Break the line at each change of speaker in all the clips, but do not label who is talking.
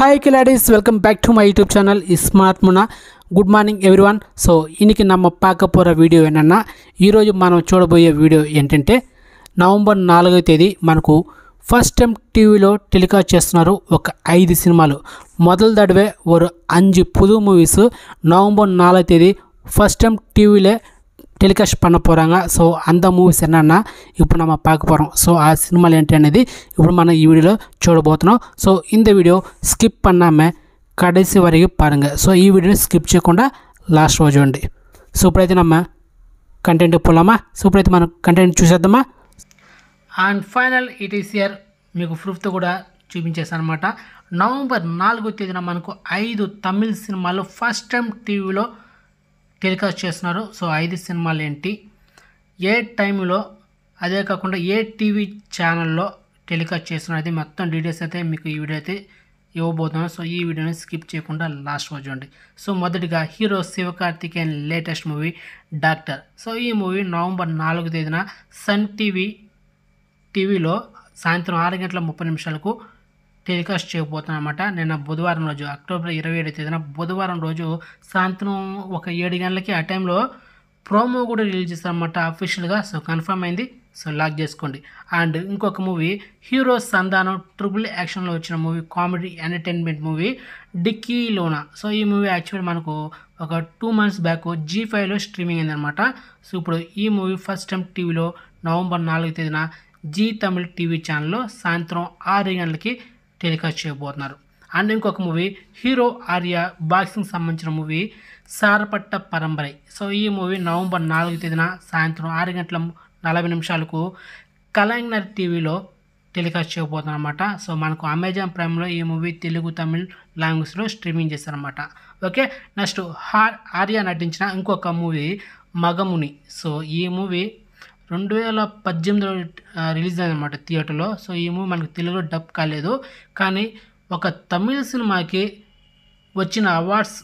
hi కిలాడీస్ welcome back to my YouTube channel smart முனா good morning everyone so ఇనికి నమ్మ పాకపోర వీడియో ఏంటన్నా ఈరోజు మనం చూడబోయే వీడియో ఏంటంటే నవంబర్ నాలుగో తేదీ మనకు ఫస్ట్ టైం టీవీలో టెలికాస్ట్ చేస్తున్నారు ఒక ఐదు సినిమాలు మొదలు తడవే ఒక అంజు పుదు మూవీస్ నవంబర్ నాలుగో తేదీ ఫస్ట్ టైం టీవీలో టెలికాస్ట్ பண்ண போகிறாங்க ஸோ அந்த మూవీస్ ఎన్నా ఇప్పుడు మనం పాకపోరం సో ఆ సినిమాలు ఏంటి అనేది ఇప్పుడు మనం ఈ వీడియోలో చూడబోతున్నాం సో ఇంద వీడియో స్కిప్ పన్నామే కడేసి వరకు పారుంగ సో ఈ వీడియోని స్కిప్ చేయకుండా లాస్ట్ రోజు చూడండి సో ఇప్పుడైతే నమ్మ కంటెంట్ పోలామా సో ఇప్పుడైతే మనం కంటెంట్ చూసేద్దామా and final it is here మీకు ప్రూఫ్తో కూడా చూపించేస్తాను అనమాట నవంబర్ నాలుగో తేదీన మనకు ఐదు తమిళ సినిమాలు ఫస్ట్ టైం టీవీలో టెలికాస్ట్ చేస్తున్నారు సో ఐదు సినిమాలు ఏంటి ఏ టైంలో అదే కాకుండా ఏ టీవీ ఛానల్లో టెలికాస్ట్ చేస్తున్నారు అయితే మొత్తం డీటెయిల్స్ అయితే మీకు ఈ వీడియో అయితే ఇవ్వబోతున్నాను సో ఈ వీడియోని స్కిప్ చేయకుండా లాస్ట్ వరకు చూడండి సో మొదటిగా hero Sivakarthikeyan latest movie doctor so ఈ మూవీ నవంబర్ నాలుగు తేదీన సన్ టీవీ టీవీలో సాయంత్రం ఆరు గంటల ముప్పై నిమిషాలకు టెలికాస్ట్ చేయబోతున్నాను అనమాట నిన్న బుధవారం రోజు అక్టోబర్ ఇరవై ఏడు తేదీన బుధవారం రోజు సాయంత్రం ఒక ఏడు గంటలకి ఆ టైంలో ప్రోమో కూడా రిలీజ్ చేస్తారనమాట అఫీషియల్గా సో కన్ఫర్మ్ అయింది సో లాక్ చేసుకోండి అండ్ ఇంకొక మూవీ హీరో సంధానం ట్రిపుల్ యాక్షన్లో వచ్చిన movie comedy entertainment movie Dikkiloona so ఈ మూవీ యాక్చువల్ మనకు ఒక టూ మంత్స్ బ్యాక్ జీ ఫైవ్లో స్ట్రీమింగ్ అయిందనమాట సో ఇప్పుడు ఈ మూవీ ఫస్ట్ టైం టీవీలో నవంబర్ నాలుగు తేదీన జీ తమిళ్ టీవీ ఛానల్లో సాయంత్రం ఆరు గంటలకి టెలికాస్ట్ చేయబోతున్నారు అండ్ ఇంకొక మూవీ హీరో ఆర్య బాక్సింగ్ సంబంధించిన మూవీ సారపట్ట పరంబరై సో ఈ మూవీ నవంబర్ నాలుగు తేదీన సాయంత్రం ఆరు గంటల నలభై నిమిషాలకు కలంగ్నర్ టీవీలో టెలికాస్ట్ అనమాట సో మనకు అమెజాన్ ప్రైమ్లో ఈ మూవీ తెలుగు తమిళ్ లాంగ్వేజ్లో స్ట్రీమింగ్ చేస్తారనమాట ఓకే నెక్స్ట్ హార్ ఆర్య నటించిన ఇంకొక మూవీ మగముని సో ఈ మూవీ రెండు వేల పద్దెనిమిదిలో రిలీజ్ అనమాట థియేటర్లో సో ఈ మూవీ మనకు తెలుగులో డబ్ కాలేదు కానీ ఒక తమిళ సినిమాకి వచ్చిన అవార్డ్స్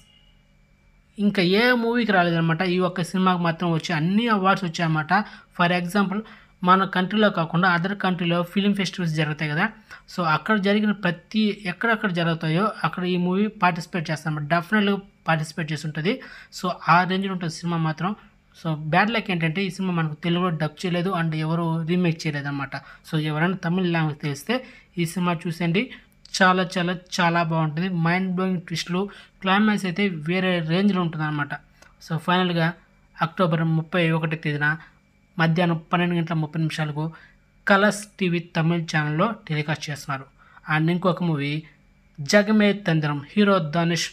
ఇంకా ఏ మూవీకి రాలేదనమాట ఈ ఒక్క సినిమాకి మాత్రం వచ్చి అన్ని అవార్డ్స్ వచ్చాయన్నమాట ఫర్ ఎగ్జాంపుల్ మన కంట్రీలో కాకుండా అదర్ కంట్రీలో ఫిలిం ఫెస్టివల్స్ జరుగుతాయి కదా సో అక్కడ జరిగిన ప్రతి ఎక్కడెక్కడ జరుగుతాయో అక్కడ ఈ మూవీ పార్టిసిపేట్ చేస్తాం డెఫినెట్గా పార్టిసిపేట్ చేసి ఉంటుంది సో ఆ రేంజ్లో ఉంటుంది సినిమా మాత్రం సో బ్యాడ్ లక్ ఏంటంటే ఈ సినిమా మనకు తెలుగులో డబ్ చేయలేదు అండ్ ఎవరు రీమేక్ చేయలేదు అనమాట సో ఎవరైనా తమిళ లాంగ్వేజ్ తెలిస్తే ఈ సినిమా చూసేయండి చాలా చాలా చాలా బాగుంటుంది మైండ్ బ్లోయింగ్ ట్విస్ట్లు క్లైమాక్స్ అయితే వేరే రేంజ్లో ఉంటుంది అనమాట సో ఫైనల్గా అక్టోబర్ ముప్పై ఒకటి తేదీన మధ్యాహ్నం పన్నెండు గంటల ముప్పై నిమిషాలకు కలర్స్ టీవీ తమిళ ఛానల్లో టెలికాస్ట్ చేస్తున్నారు అండ్ ఇంకొక movie Jagame Thandhiram hero Dhanush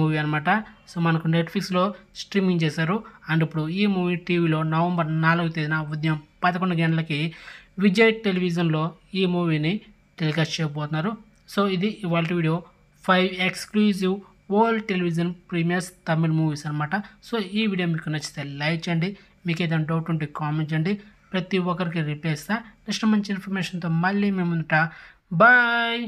movie అనమాట సో మనకు నెట్ఫ్లిక్స్లో స్ట్రీమింగ్ చేశారు అండ్ ఇప్పుడు ఈ మూవీ టీవీలో నవంబర్ నాలుగవ తేదీన ఉదయం పదకొండు గంటలకి విజయ్ టెలివిజన్లో ఈ మూవీని టెలికాస్ట్ చేయబోతున్నారు సో ఇది ఇవాళ video five exclusive world television premieres Tamil movies అనమాట సో ఈ వీడియో మీకు నచ్చితే లైక్ చేయండి మీకు ఏదైనా డౌట్ ఉంటే కామెంట్ చేయండి ప్రతి ఒక్కరికి రిప్లై ఇస్తా నెక్స్ట్ మంచి ఇన్ఫర్మేషన్తో మళ్ళీ మేము ఉంటా బాయ్